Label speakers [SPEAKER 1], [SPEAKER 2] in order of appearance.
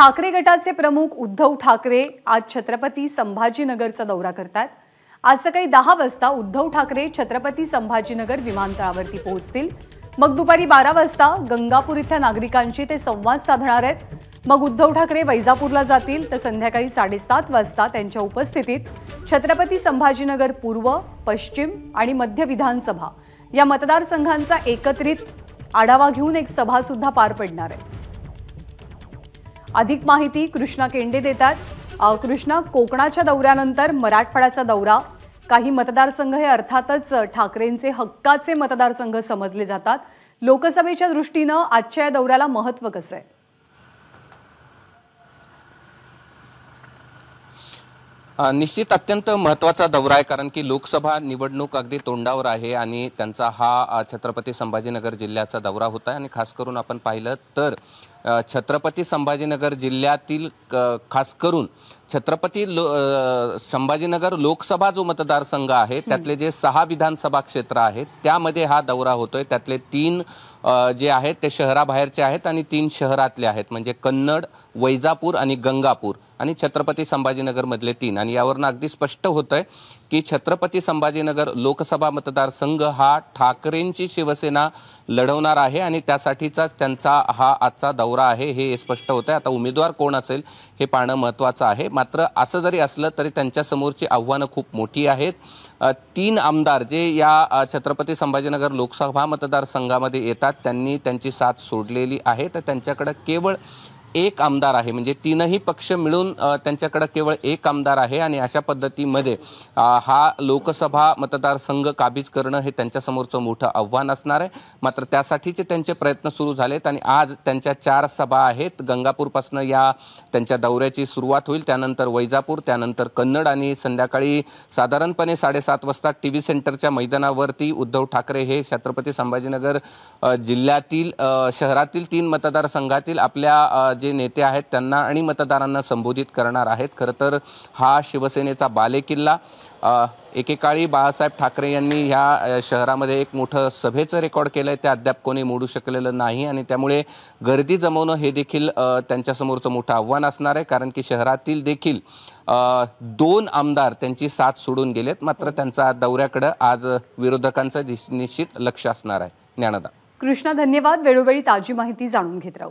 [SPEAKER 1] ठाकरे गटाचे प्रमुख उद्धव ठाकरे आज छत्रपती संभाजीनगरचा दौरा करतात आज सकाळी दहा वाजता उद्धव ठाकरे छत्रपती संभाजीनगर विमानतळावरती पोहोचतील मग दुपारी बारा वाजता गंगापूर इथल्या नागरिकांशी ते संवाद साधणार आहेत मग उद्धव ठाकरे वैजापूरला जातील तर संध्याकाळी साडेसात वाजता त्यांच्या उपस्थितीत छत्रपती संभाजीनगर पूर्व पश्चिम आणि मध्य विधानसभा या मतदारसंघांचा एकत्रित आढावा घेऊन एक सभासुद्धा पार पडणार आहे अधिक माहिती कृष्णा केंडे देतात कृष्णा कोकणाच्या दौऱ्यानंतर मराठवाड्याचा दौरा काही मतदारसंघ हे अर्थातच ठाकरेंचे हक्काचे मतदारसंघ समजले जातात लोकसभेच्या दृष्टीनं आजच्या या दौऱ्याला महत्व कसं आहे
[SPEAKER 2] निश्चित अत्यंत महत्वाचा दौरा आहे कारण की लोकसभा निवडणूक अगदी तोंडावर आहे आणि त्यांचा हा छत्रपती संभाजीनगर जिल्ह्याचा दौरा होता आणि खास करून आपण पाहिलं तर छत्रपती संभाजीनगर जिल्ह्यातील खास करून छत्रपती लो संभाजीनगर लोकसभा जो मतदारसंघ आहे त्यातले जे सहा विधानसभा क्षेत्र आहेत त्यामध्ये हा दौरा होतोय त्यातले तीन जे आहेत ते शहराबाहेरचे आहेत आणि तीन शहरातले आहेत म्हणजे कन्नड वैजापूर आणि गंगापूर आणि छत्रपती संभाजीनगरमधले तीन आणि यावरून अगदी स्पष्ट होतं आहे की छत्रपती संभाजीनगर लोकसभा मतदारसंघ हा ठाकरेंची शिवसेना लढवणार आहे आणि त्यासाठीचाच त्यांचा हा आजचा दौरा आहे हे स्पष्ट होतं आहे आता उमेदवार कोण असेल हे पाहणं महत्त्वाचं आहे मात्र असं जरी असलं तरी त्यांच्यासमोरची आव्हानं खूप मोठी आहेत तीन आमदार जे या छत्रपती संभाजीनगर लोकसभा मतदारसंघामध्ये येतात त्यांनी त्यांची साथ सोडलेली आहे तर त्यांच्याकडं केवळ एक आमदार आहे म्हणजे तीनही पक्ष मिळून त्यांच्याकडं केवळ एक आमदार आहे आणि अशा पद्धतीमध्ये हा लोकसभा मतदारसंघ काबीज करणं हे त्यांच्यासमोरचं मोठं आव्हान असणार आहे मात्र त्यासाठीचे त्यांचे प्रयत्न सुरू झालेत आणि आज त्यांच्या चार सभा आहेत गंगापूरपासनं या त्यांच्या दौऱ्याची सुरुवात होईल त्यानंतर वैजापूर त्यानंतर कन्नड आणि संध्याकाळी साधारणपणे साडेसात वाजता टी व्ही सेंटरच्या मैदानावरती उद्धव ठाकरे हे छत्रपती संभाजीनगर जिल्ह्यातील शहरातील तीन मतदारसंघातील आपल्या जे नेते आहेत त्यांना आणि मतदारांना संबोधित करणार आहेत खरं तर हा शिवसेनेचा बालेकिल्ला एकेकाळी बाळासाहेब ठाकरे यांनी ह्या शहरामध्ये एक मोठं सभेचं रेकॉर्ड केलं आहे ते अद्याप कोणी मोडू शकलेलं नाही आणि त्यामुळे गर्दी जमवणं हे देखील त्यांच्यासमोरचं मोठं आव्हान असणार आहे कारण की शहरातील देखील दोन आमदार त्यांची साथ सोडून गेलेत मात्र त्यांचा दौऱ्याकडं आज विरोधकांचं निश्चित लक्ष असणार आहे ज्ञानदा
[SPEAKER 1] कृष्णा धन्यवाद वेळोवेळी ताजी माहिती जाणून घेत राहू